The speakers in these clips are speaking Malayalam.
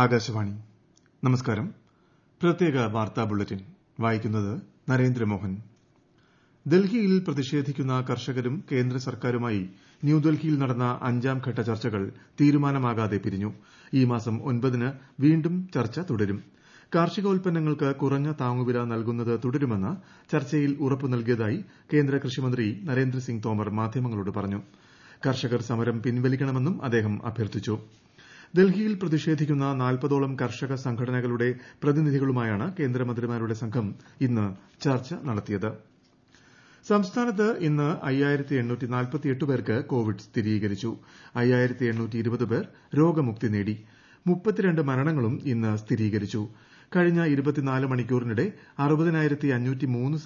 ആകാശവാണി നമസ്കാരം പ്രത്യേക വാർത്താ ബുള്ളറ്റിൻ വായിക്കുന്നത് നരേന്ദ്രമോഹൻ ഡൽഹിയിൽ പ്രതിഷേധിക്കുന്ന കർഷകരും കേന്ദ്ര സർക്കാരുമായി ന്യൂഡൽഹിയിൽ നടന്ന അഞ്ചാം ഘട്ട ചർച്ചകൾ തീരുമാനമാകാതെ പിരിഞ്ഞു ഈ മാസം ഒൻപതിന് വീണ്ടും ചർച്ച തുടരും കാർഷികോൽപ്പന്നങ്ങൾക്ക് കുറഞ്ഞ താങ്ങുവില നൽകുന്നത് തുടരുമെന്ന് ചർച്ചയിൽ ഉറപ്പ് നൽകിയതായി കേന്ദ്ര കൃഷിമന്ത്രി നരേന്ദ്രസിംഗ് തോമർ മാധ്യമങ്ങളോട് പറഞ്ഞു കർഷകർ സമരം പിൻവലിക്കണമെന്നും അദ്ദേഹം അഭ്യർത്ഥിച്ചു ഡൽഹിയിൽ പ്രതിഷേധിക്കുന്ന നാൽപതോളം കർഷക സംഘടനകളുടെ പ്രതിനിധികളുമായാണ് കേന്ദ്രമന്ത്രിമാരുടെ സംഘം ഇന്ന് ചർച്ച നടത്തിയത് സംസ്ഥാനത്ത് ഇന്ന് പേർക്ക് കോവിഡ് സ്ഥിരീകരിച്ചു പേർ രോഗമുക്തി നേടി മരണങ്ങളും ഇന്ന് സ്ഥിരീകരിച്ചു കഴിഞ്ഞ മണിക്കൂറിനിടെ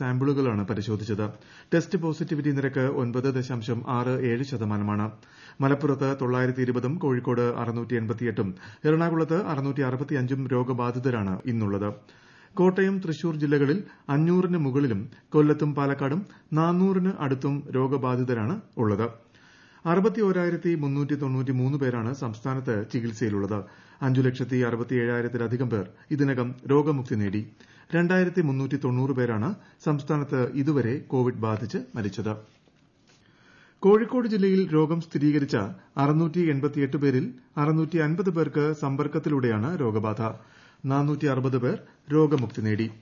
സാമ്പിളുകളാണ് പരിശോധിച്ചത് ടെസ്റ്റ് പോസിറ്റിവിറ്റി നിരക്ക് മലപ്പുറത്ത് കോഴിക്കോട് ഉം എറണാകുളത്ത് രോഗബാധിതരാണ് ഇന്നുള്ളത് കോട്ടയം തൃശൂർ ജില്ലകളിൽ അഞ്ഞൂറിന് മുകളിലും കൊല്ലത്തും പാലക്കാടും നാനൂറിന് അടുത്തും രോഗബാധിതരാണ് ഉള്ളത് പേരാണ് സംസ്ഥാനത്ത് ചികിത്സയിലുള്ളത് അഞ്ച് ലക്ഷത്തി ഏഴായിരത്തിലധികം പേർ ഇതിനകം രോഗമുക്തി നേടി പേരാണ് സംസ്ഥാനത്ത് ഇതുവരെ കോവിഡ് ബാധിച്ച് മരിച്ചത് കോഴിക്കോട് കോഴിക്കോട് ജില്ലയിൽ രോഗം സ്ഥിരീകരിച്ച പേരിൽ പേർക്ക് സമ്പർക്കത്തിലൂടെയാണ് രോഗബാധ പേർ രോഗമുക്തി നേടിയത്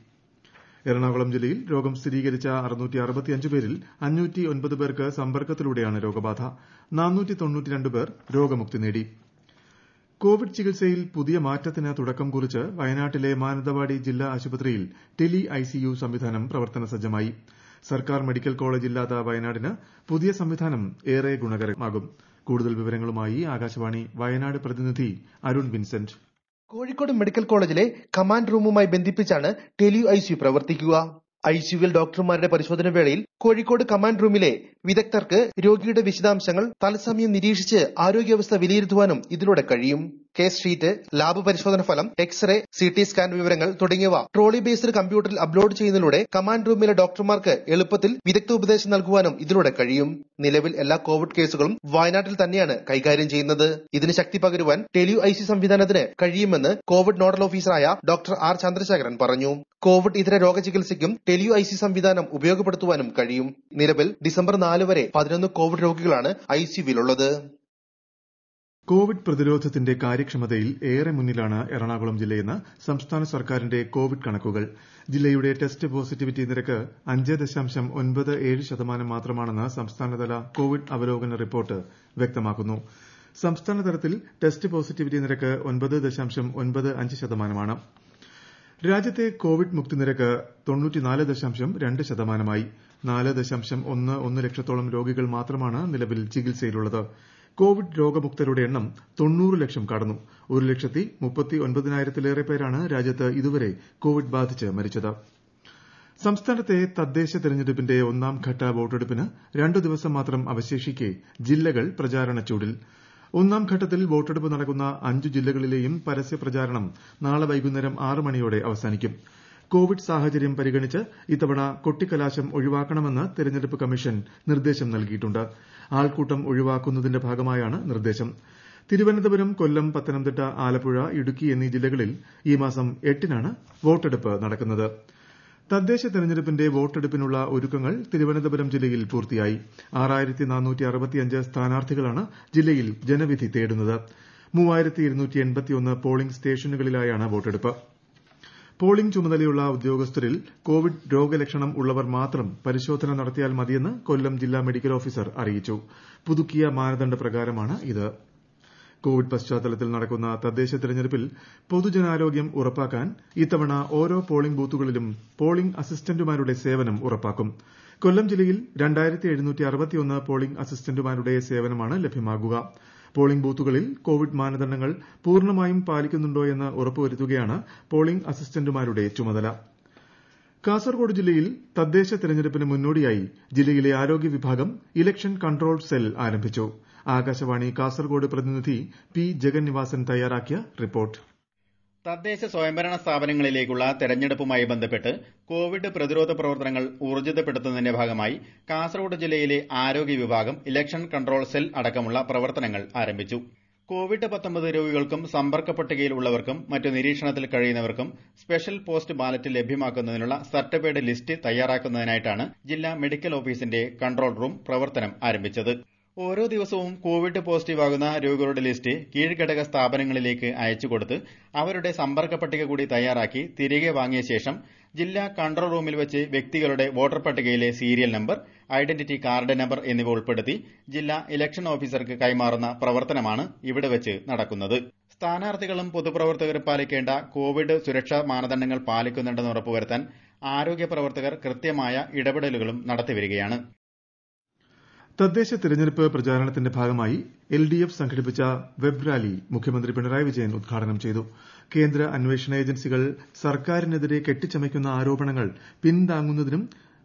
എറണാകുളം ജില്ലയിൽ രോഗം സ്ഥിരീകരിച്ച പേരിൽ പേർക്ക് സമ്പർക്കത്തിലൂടെയാണ് പേർ രോഗമുക്തി നേടി കോവിഡ് ചികിത്സയിൽ പുതിയ മാറ്റത്തിന് തുടക്കം കുറിച്ച് വയനാട്ടിലെ മാനന്തവാടി ജില്ലാ ആശുപത്രിയിൽ ടെലി ഐസിയു സംവിധാനം പ്രവർത്തന സജ്ജമായി സർക്കാർ മെഡിക്കൽ കോളേജ് ഇല്ലാത്ത വയനാടിന് പുതിയ സംവിധാനം ഏറെ ഗുണകരമാകും കൂടുതൽ വിവരങ്ങളുമായി ആകാശവാണി വയനാട് പ്രതിനിധി അരുൺ വിൻസെന്റ് കോഴിക്കോട് മെഡിക്കൽ കോളേജിലെ കമാൻഡ് റൂമുമായി ബന്ധിപ്പിച്ചാണ് ടെലി ഐ സി പ്രവർത്തിക്കുക ഐ സിയുവിൽ ഡോക്ടർമാരുടെ പരിശോധന വേളയിൽ കോഴിക്കോട് കമാൻഡ് റൂമിലെ വിദഗ്ധർക്ക് രോഗിയുടെ വിശദാംശങ്ങൾ തത്സമയം നിരീക്ഷിച്ച് ആരോഗ്യാവസ്ഥ വിലയിരുത്തുവാനും ഇതിലൂടെ കഴിയും കേസ് ഷീറ്റ് ലാബ് പരിശോധന ഫലം എക്സ്റേ സി ടി സ്കാൻ വിവരങ്ങൾ തുടങ്ങിയവ ട്രോളി ബേസ്ഡ് കമ്പ്യൂട്ടറിൽ അപ്ലോഡ് ചെയ്യുന്നതിലൂടെ കമാൻഡ് റൂമിലെ ഡോക്ടർമാർക്ക് എളുപ്പത്തിൽ വിദഗ്ധ ഉപദേശം നൽകുവാനും ഇതിലൂടെ കഴിയും നിലവിൽ എല്ലാ കോവിഡ് കേസുകളും വയനാട്ടിൽ തന്നെയാണ് കൈകാര്യം ചെയ്യുന്നത് ഇതിന് ശക്തി പകരുവാൻ ടെലിയു ഐ സി സംവിധാനത്തിന് കഴിയുമെന്ന് കോവിഡ് നോഡൽ ഓഫീസറായ ഡോക്ടർ ആർ ചന്ദ്രശേഖരൻ പറഞ്ഞു കോവിഡ് ഇതര ചികിത്സയ്ക്കും ടെലിയു ഐ സി സംവിധാനം ഉപയോഗപ്പെടുത്തുവാനും കഴിയും നിലവിൽ ഡിസംബർ നാല് വരെ പതിനൊന്ന് കോവിഡ് രോഗികളാണ് ഐ സിയുവിലുള്ളത് കോവിഡ് പ്രതിരോധത്തിന്റെ കാര്യക്ഷമതയിൽ ഏറെ മുന്നിലാണ് എറണാകുളം ജില്ലയെന്ന് സംസ്ഥാന സർക്കാരിന്റെ കോവിഡ് കണക്കുകൾ ജില്ലയുടെ ടെസ്റ്റ് പോസിറ്റിവിറ്റി നിരക്ക് അഞ്ച് ദശാംശം ഒൻപത് ഏഴ് ശതമാനം മാത്രമാണെന്ന് സംസ്ഥാനതല കോവിഡ് അവലോകന റിപ്പോർട്ട് വ്യക്തമാക്കുന്നു സംസ്ഥാനതലത്തിൽ ടെസ്റ്റ് പോസിറ്റിവിറ്റി നിരക്ക് ഒൻപത് ദശാംശം ഒൻപത് അഞ്ച് ശതമാനമാണ് രാജ്യത്തെ കോവിഡ് മുക്തി നിരക്ക് തൊണ്ണൂറ്റിനാല് ദശാംശം രണ്ട് ശതമാനമായി നാല് ദശാംശം ഒന്ന് ഒന്ന് ലക്ഷത്തോളം രോഗികൾ മാത്രമാണ് നിലവിൽ ചികിത്സയിലുള്ളത് കോവിഡ് രോഗമുക്തരുടെ എണ്ണം ലക്ഷം കടന്നു ഒരു ലക്ഷത്തി ഒൻപതിനായിരത്തിലേറെ പേരാണ് രാജ്യത്ത് ഇതുവരെ കോവിഡ് ബാധിച്ച് മരിച്ചത് സംസ്ഥാനത്തെ തദ്ദേശ തെരഞ്ഞെടുപ്പിന്റെ ഒന്നാം ഘട്ട വോട്ടെടുപ്പിന് രണ്ട് ദിവസം മാത്രം അവശേഷിക്കെ ജില്ലകൾ പ്രചാരണ ചൂടിൽ ഒന്നാം ഘട്ടത്തിൽ വോട്ടെടുപ്പ് നടക്കുന്ന അഞ്ച് ജില്ലകളിലെയും പരസ്യ പ്രചാരണം നാളെ വൈകുന്നേരം ആറ് മണിയോടെ അവസാനിക്കും കോവിഡ് സാഹചര്യം പരിഗണിച്ച് ഇത്തവണ കൊട്ടിക്കലാശം ഒഴിവാക്കണമെന്ന് തെരഞ്ഞെടുപ്പ് കമ്മീഷൻ നിർദ്ദേശം നൽകിയിട്ടുണ്ട് ആൾക്കൂട്ടം ഒഴിവാക്കുന്നതിന്റെ ഭാഗമായാണ് നിർദ്ദേശം തിരുവനന്തപുരം കൊല്ലം പത്തനംതിട്ട ആലപ്പുഴ ഇടുക്കി എന്നീ ജില്ലകളിൽ ഈ മാസം എട്ടിനാണ് വോട്ടെടുപ്പ് നടക്കുന്നത് തദ്ദേശ തെരഞ്ഞെടുപ്പിന്റെ വോട്ടെടുപ്പിനുള്ള ഒരുക്കങ്ങൾ തിരുവനന്തപുരം ജില്ലയിൽ പൂർത്തിയായി സ്ഥാനാർത്ഥികളാണ് ജില്ലയിൽ ജനവിധി തേടുന്നത് പോളിംഗ് സ്റ്റേഷനുകളിലായാണ് വോട്ടെടുപ്പ് പോളിംഗ് ചുമതലയുള്ള ഉദ്യോഗസ്ഥരിൽ കോവിഡ് രോഗലക്ഷണം ഉള്ളവർ മാത്രം പരിശോധന നടത്തിയാൽ മതിയെന്ന് കൊല്ലം ജില്ലാ മെഡിക്കൽ ഓഫീസർ അറിയിച്ചു പുതുക്കിയ മാനദണ്ഡ പ്രകാരമാണ് മാനദണ്ഡപ്രകാരമാണിത് കോവിഡ് പശ്ചാത്തലത്തിൽ നടക്കുന്ന തദ്ദേശ തെരഞ്ഞെടുപ്പിൽ പൊതുജനാരോഗ്യം ഉറപ്പാക്കാൻ ഇത്തവണ ഓരോ പോളിംഗ് ബൂത്തുകളിലും പോളിംഗ് അസിസ്റ്റന്റുമാരുടെ സേവനം ഉറപ്പാക്കും കൊല്ലം ജില്ലയിൽ പോളിംഗ് അസിസ്റ്റന്റുമാരുടെ സേവനമാണ് ലഭ്യമാകുക പോളിംഗ് ബൂത്തുകളിൽ കോവിഡ് മാനദണ്ഡങ്ങൾ പൂർണ്ണമായും പാലിക്കുന്നുണ്ടോയെന്ന് ഉറപ്പുവരുത്തുകയാണ് പോളിംഗ് അസിസ്റ്റന്റുമാരുടെ ചുമതല കാസർകോട് ജില്ലയിൽ തദ്ദേശ തെരഞ്ഞെടുപ്പിന് മുന്നോടിയായി ജില്ലയിലെ ആരോഗ്യ വിഭാഗം ഇലക്ഷൻ കൺട്രോൾ സെൽ ആരംഭിച്ചു ആകാശവാണി കാസർകോട് പ്രതിനിധി പി ജഗന്നിവാസൻ തയ്യാറാക്കിയ റിപ്പോർട്ട് തദ്ദേശ സ്വയംഭരണ സ്ഥാപനങ്ങളിലേക്കുള്ള തെരഞ്ഞെടുപ്പുമായി ബന്ധപ്പെട്ട് കോവിഡ് പ്രതിരോധ പ്രവർത്തനങ്ങൾ ഊർജ്ജിതപ്പെടുത്തുന്നതിന്റെ ഭാഗമായി കാസർഗോഡ് ജില്ലയിലെ ആരോഗ്യ വിഭാഗം ഇലക്ഷൻ കൺട്രോൾ സെൽ അടക്കമുള്ള പ്രവർത്തനങ്ങൾ ആരംഭിച്ചു കോവിഡ് രോഗികൾക്കും സമ്പർക്ക പട്ടികയിൽ ഉള്ളവർക്കും മറ്റു നിരീക്ഷണത്തിൽ കഴിയുന്നവർക്കും സ്പെഷ്യൽ പോസ്റ്റ് ബാലറ്റ് ലഭ്യമാക്കുന്നതിനുള്ള സർട്ടിഫൈഡ് ലിസ്റ്റ് തയ്യാറാക്കുന്നതിനായിട്ടാണ് ജില്ലാ മെഡിക്കൽ ഓഫീസിന്റെ കൺട്രോൾ റൂം പ്രവർത്തനം ആരംഭിച്ചത് ഓരോ ദിവസവും കോവിഡ് പോസിറ്റീവ് ആകുന്ന രോഗികളുടെ ലിസ്റ്റ് കീഴ്ഘടക സ്ഥാപനങ്ങളിലേക്ക് അയച്ചു കൊടുത്ത് അവരുടെ സമ്പർക്ക പട്ടിക കൂടി തയ്യാറാക്കി തിരികെ വാങ്ങിയ ശേഷം ജില്ലാ കൺട്രോൾ റൂമിൽ വെച്ച് വ്യക്തികളുടെ വോട്ടർ പട്ടികയിലെ serial number identity card number എന്നിവ ഉൾപ്പെടുത്തി ജില്ലാ ഇലക്ഷൻ ഓഫീസർക്ക് കൈമാറുന്ന പ്രവർത്തനമാണ് ഇവിടെ വെച്ച് നടക്കുന്നത് സ്ഥാനാർത്ഥികളും പൊതുപ്രവർത്തകരും പാലിക്കേണ്ട കോവിഡ് സുരക്ഷാ മാനദണ്ഡങ്ങൾ പാലിക്കുന്നുണ്ടെന്ന് ഉറപ്പുവരുത്താൻ ആരോഗ്യ പ്രവർത്തകർ കൃത്യമായ ഇടപെടലുകളും നടത്തിവരികയാണ് തദ്ദേശ തെരഞ്ഞെടുപ്പ് പ്രചാരണത്തിന്റെ ഭാഗമായി എൽ ഡി എഫ് സംഘടിപ്പിച്ച വെബ് റാലി മുഖ്യമന്ത്രി പിണറായി വിജയൻ ഉദ്ഘാടനം ചെയ്തു കേന്ദ്ര അന്വേഷണ ഏജൻസികൾ സർക്കാരിനെതിരെ കെട്ടിച്ചമയ്ക്കുന്ന ആരോപണങ്ങൾ പിൻതാങ്ങുന്നതിനും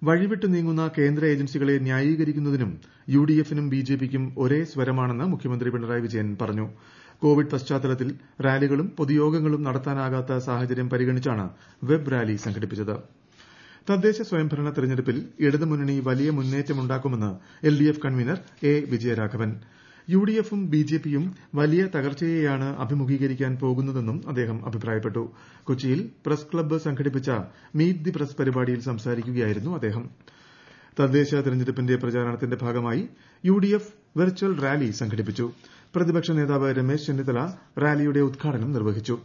വഴിവിട്ടു നീങ്ങുന്ന കേന്ദ്ര ഏജൻസികളെ ന്യായീകരിക്കുന്നതിനും യു ഡി എഫിനും ബി ജെ പിക്കും ഒരേ സ്വരമാണെന്ന് മുഖ്യമന്ത്രി പിണറായി വിജയൻ പറഞ്ഞു കോവിഡ് പശ്ചാത്തലത്തിൽ റാലികളും പൊതുയോഗങ്ങളും നടത്താനാകാത്ത സാഹചര്യം പരിഗണിച്ചാണ് വെബ് റാലി സംഘടിപ്പിച്ചത് തദ്ദേശ സ്വയംഭരണ തെരഞ്ഞെടുപ്പിൽ ഇടതുമുന്നണി വലിയ മുന്നേറ്റമുണ്ടാക്കുമെന്ന് എൽഡിഎഫ് കൺവീനർ എ വിജയരാഘവൻ യുഡിഎഫും ബിജെപിയും വലിയ തകർച്ചയെയാണ് അഭിമുഖീകരിക്കാൻ പോകുന്നതെന്നും അദ്ദേഹം അഭിപ്രായപ്പെട്ടു കൊച്ചിയിൽ പ്രസ് ക്ലബ്ബ് സംഘടിപ്പിച്ച മീറ്റ് ദി പ്രസ് പരിപാടിയിൽ സംസാരിക്കുകയായിരുന്നു അദ്ദേഹം തദ്ദേശ തെരഞ്ഞെടുപ്പിന്റെ പ്രചാരണത്തിന്റെ ഭാഗമായി യുഡിഎഫ് വെർച്ചൽ റാലി സംഘടിപ്പിച്ചു പ്രതിപക്ഷ നേതാവ് രമേശ് ചെന്നിത്തല റാലിയുടെ ഉദ്ഘാടനം നിർവ്വഹിച്ചു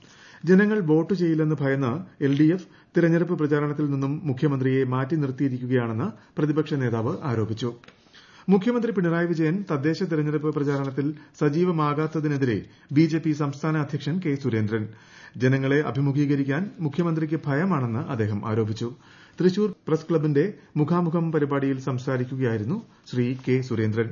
ജനങ്ങൾ വോട്ട് ചെയ്യില്ലെന്ന് ഭയന്ന് എൽഡിഎഫ് തെരഞ്ഞെടുപ്പ് പ്രചാരണത്തിൽ നിന്നും മുഖ്യമന്ത്രിയെ മാറ്റി നിർത്തിയിരിക്കുകയാണെന്ന് പ്രതിപക്ഷ നേതാവ് ആരോപിച്ചു മുഖ്യമന്ത്രി പിണറായി വിജയൻ തദ്ദേശ തെരഞ്ഞെടുപ്പ് പ്രചാരണത്തിൽ സജീവമാകാത്തതിനെതിരെ ബിജെപി സംസ്ഥാന അധ്യക്ഷൻ കെ സുരേന്ദ്രൻ ജനങ്ങളെ അഭിമുഖീകരിക്കാൻ മുഖ്യമന്ത്രിക്ക് ഭയമാണെന്ന് അദ്ദേഹം ആരോപിച്ചു തൃശൂർ പ്രസ് ക്ലബ്ബിന്റെ മുഖാമുഖം പരിപാടിയിൽ സംസാരിക്കുകയായിരുന്നു ശ്രീ കെ സുരേന്ദ്രൻ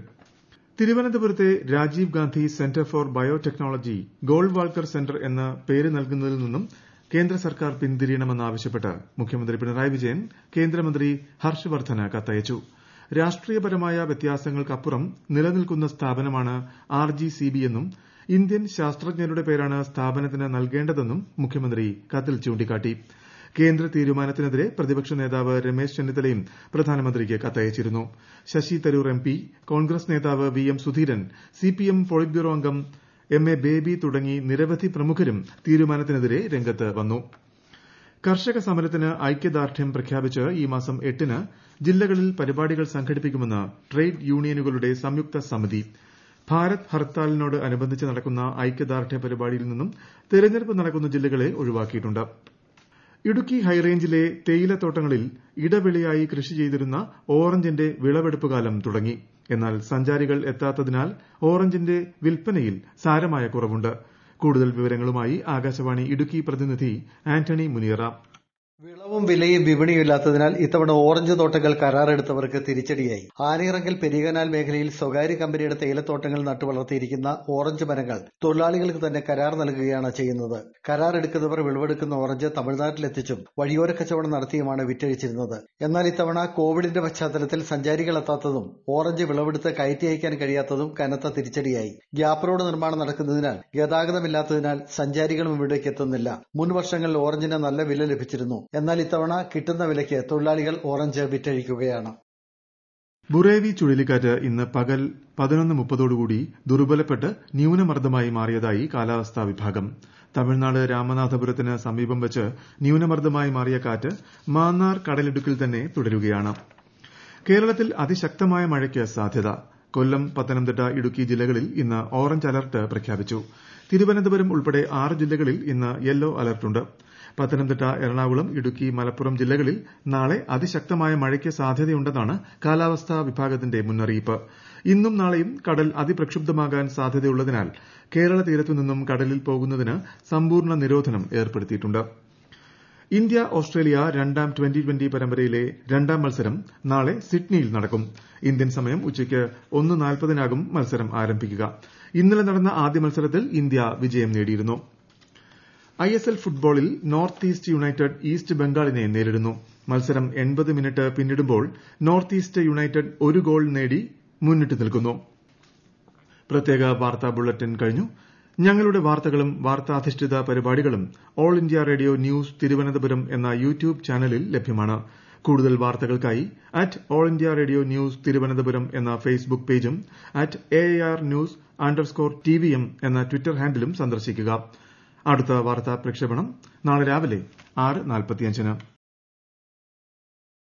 തിരുവനന്തപുരത്തെ Rajiv Gandhi centre for biotechnology Golwalkar centre എന്ന പേര് നൽകുന്നതിൽ നിന്നും കേന്ദ്ര സർക്കാർ പിന്തിരിയണമെന്നാവശ്യപ്പെട്ട് മുഖ്യമന്ത്രി പിണറായി വിജയൻ കേന്ദ്രമന്ത്രി ഹർഷ് വർദ്ധന് കത്തയച്ചു രാഷ്ട്രീയപരമായ വ്യത്യാസങ്ങൾക്കപ്പുറം നിലനിൽക്കുന്ന സ്ഥാപനമാണ് ആർജിസിബി എന്നും ഇന്ത്യൻ ശാസ്ത്രജ്ഞരുടെ പേരാണ് സ്ഥാപനത്തിന് നൽകേണ്ടതെന്നും മുഖ്യമന്ത്രി കത്തിൽ ചൂണ്ടിക്കാട്ടി കേന്ദ്ര തീരുമാനത്തിനെതിരെ പ്രതിപക്ഷ നേതാവ് രമേശ് ചെന്നിത്തലയും പ്രധാനമന്ത്രിക്ക് കത്തയച്ചിരുന്നു ശശി തരൂർ എംപി കോൺഗ്രസ് നേതാവ് V M Sudheeran CPM politburo അംഗം എം എ ബേബി തുടങ്ങി നിരവധി പ്രമുഖരും തീരുമാനത്തിനെതിരെ രംഗത്ത് വന്നു കർഷക സമരത്തിന് ഐക്യദാർഢ്യം പ്രഖ്യാപിച്ച് ഈ മാസം എട്ടിന് ജില്ലകളിൽ പരിപാടികൾ സംഘടിപ്പിക്കുമെന്ന് ട്രേഡ് യൂണിയനുകളുടെ സംയുക്ത സമിതി ഭാരത് ഹർത്താലിനോട് അനുബന്ധിച്ച് നടക്കുന്ന ഐക്യദാർഢ്യ പരിപാടിയിൽ നിന്നും തെരഞ്ഞെടുപ്പ് നടക്കുന്ന ജില്ലകളെ ഒഴിവാക്കിയിട്ടു ് ഇടുക്കി ഹൈറേഞ്ചിലെ തേയിലത്തോട്ടങ്ങളിൽ ഇടവിളയായി കൃഷി ചെയ്തിരുന്ന ഓറഞ്ചിന്റെ വിളവെടുപ്പ് കാലം തുടങ്ങി എന്നാൽ സഞ്ചാരികൾ എത്താത്തതിനാൽ ഓറഞ്ചിന്റെ വിൽപ്പനയിൽ സാരമായ കുറവുണ്ട് കൂടുതൽ വിവരങ്ങളുമായി ആകാശവാണി ഇടുക്കി പ്രതിനിധി ആന്റണി മുനിയറ വിളവും വിലയും വിപണിയില്ലാത്തതിനാൽ ഇത്തവണ ഓറഞ്ച് തോട്ടങ്ങൾ കരാറെടുത്തവർക്ക് തിരിച്ചടിയായി ആനയിറങ്കൽ പെരിയകനാൽ മേഖലയിൽ സ്വകാര്യ കമ്പനിയുടെ തേയിലത്തോട്ടങ്ങൾ നട്ടുവളർത്തിയിരിക്കുന്ന ഓറഞ്ച് മരങ്ങൾ തൊഴിലാളികൾക്ക് തന്നെ കരാർ നൽകുകയാണ് ചെയ്യുന്നത് കരാറെടുക്കുന്നവർ വിളവെടുക്കുന്ന ഓറഞ്ച് തമിഴ്നാട്ടിലെത്തിച്ചും വഴിയോര കച്ചവടം നടത്തിയുമാണ് വിറ്റഴിച്ചിരുന്നത് എന്നാൽ ഇത്തവണ കോവിഡിന്റെ പശ്ചാത്തലത്തിൽ സഞ്ചാരികൾ എത്താത്തതും ഓറഞ്ച് വിളവെടുത്ത് കയറ്റി അയക്കാൻ കഴിയാത്തതും കനത്ത തിരിച്ചടിയായി ഗ്യാപ് റോഡ് നിർമ്മാണം നടക്കുന്നതിനാൽ ഗതാഗതമില്ലാത്തതിനാൽ സഞ്ചാരികളും ഇവിടേക്ക് എത്തുന്നില്ല മുൻ വർഷങ്ങളിൽ ഓറഞ്ചിന് നല്ല വില ലഭിച്ചിരുന്നു എന്നാൽ ഇത്തവണ കിട്ടുന്ന വിലയ്ക്ക് തൊഴിലാളികൾ ഓറഞ്ച് വിറ്റഴിക്കുകയാണ് ബുറേവി ചുഴലിക്കാറ്റ് ഇന്ന് പകൽ പതിനൊന്ന് മുപ്പതോടുകൂടി ദുർബലപ്പെട്ട് ന്യൂനമർദ്ദമായി മാറിയതായി കാലാവസ്ഥാ വിഭാഗം തമിഴ്നാട് രാമനാഥപുരത്തിന് സമീപം വച്ച് ന്യൂനമർദ്ദമായി മാറിയ കാറ്റ് മാന്നാർ കടലിടുക്കിൽ തന്നെ തുടരുകയാണ് കേരളത്തിൽ അതിശക്തമായ മഴയ്ക്ക് സാധ്യത കൊല്ലം പത്തനംതിട്ട ഇടുക്കി ജില്ലകളിൽ ഇന്ന് ഓറഞ്ച് അലർട്ട് പ്രഖ്യാപിച്ചു തിരുവനന്തപുരം ഉൾപ്പെടെ ആറ് ജില്ലകളിൽ ഇന്ന് യെല്ലോ അലർട്ടുണ്ട് പത്തനംതിട്ട എറണാകുളം ഇടുക്കി മലപ്പുറം ജില്ലകളിൽ നാളെ അതിശക്തമായ മഴയ്ക്ക് സാധ്യതയുണ്ടെന്നാണ് കാലാവസ്ഥാ വിഭാഗത്തിന്റെ മുന്നറിയിപ്പ് ഇന്നും നാളെയും കടൽ അതിപ്രക്ഷുബ്ധമാകാൻ സാധ്യതയുള്ളതിനാൽ കേരള തീരത്തു നിന്നും കടലിൽ പോകുന്നതിന് സമ്പൂർണ്ണ നിരോധനം ഏർപ്പെടുത്തിയിട്ടുണ്ട് ഇന്ത്യ ഓസ്ട്രേലിയ രണ്ടാം ട്വന്റി ട്വന്റി പരമ്പരയിലെ രണ്ടാം മത്സരം നാളെ സിഡ്നിയിൽ നടക്കും ഇന്ത്യൻ സമയം ഉച്ചയ്ക്ക് ഒന്ന് നാൽപ്പതിനാകും മത്സരം ആരംഭിക്കുക ഇന്നലെ നടന്ന ആദ്യ മത്സരത്തിൽ ഇന്ത്യ വിജയം നേടിയിരുന്നു് ഐ എസ് എൽ ഫുട്ബോളിൽ നോർത്ത് ഈസ്റ്റ് യുണൈറ്റഡ് ഈസ്റ്റ് ബംഗാളിനെ നേരിടുന്നു മത്സരം എൺപത് മിനിറ്റ് പിന്നിടുമ്പോൾ നോർത്ത് ഈസ്റ്റ് യുണൈറ്റഡ് ഒരു ഗോൾ നേടി മുന്നിട്ട് നിൽക്കുന്നു പ്രത്യേക ബുള്ളറ്റിൻ ഞങ്ങളുടെ വാർത്തകളും വാർത്താധിഷ്ഠിത പരിപാടികളും All India Radio News Thiruvananthapuram എന്ന യൂട്യൂബ് ചാനലിൽ ലഭ്യമാണ് കൂടുതൽ വാർത്തകൾക്കായി at All India Radio News Thiruvananthapuram എന്ന ഫേസ്ബുക്ക് പേജും at A I R news underscore T V M എന്ന ട്വിറ്റർ ഹാൻഡിലും സന്ദർശിക്കൂ് അടുത്ത വാർത്താ പ്രക്ഷേപണം നാളെ രാവിലെ ആറ് നാൽപ്പത്തിയഞ്ചിന്